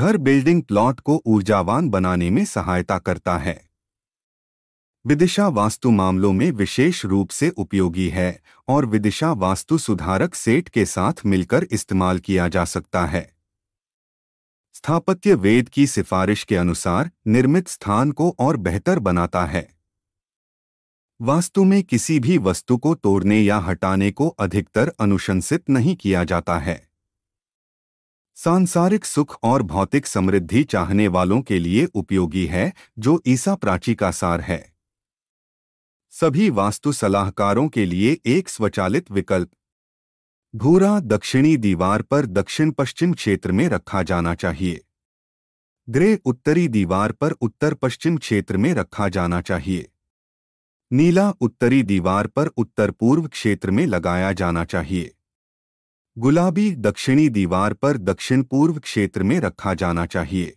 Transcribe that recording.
घर building plot को ऊर्जावान बनाने में सहायता करता है विदिशा वास्तु मामलों में विशेष रूप से उपयोगी है और विदिशा वास्तु सुधारक सेट के साथ मिलकर इस्तेमाल किया जा सकता है स्थापत्य वेद की सिफारिश के अनुसार निर्मित स्थान को और बेहतर बनाता है वास्तु में किसी भी वस्तु को तोड़ने या हटाने को अधिकतर अनुशंसित नहीं किया जाता है सांसारिक सुख और भौतिक समृद्धि चाहने वालों के लिए उपयोगी है जो ईसा प्राची का सार है सभी वास्तु सलाहकारों के लिए एक स्वचालित विकल्प भूरा दक्षिणी दीवार पर दक्षिण पश्चिम क्षेत्र में रखा जाना चाहिए ग्रे उत्तरी दीवार पर उत्तर पश्चिम क्षेत्र में रखा जाना चाहिए नीला उत्तरी दीवार पर उत्तर पूर्व क्षेत्र में लगाया जाना चाहिए गुलाबी दक्षिणी दीवार पर दक्षिण पूर्व क्षेत्र में रखा जाना चाहिए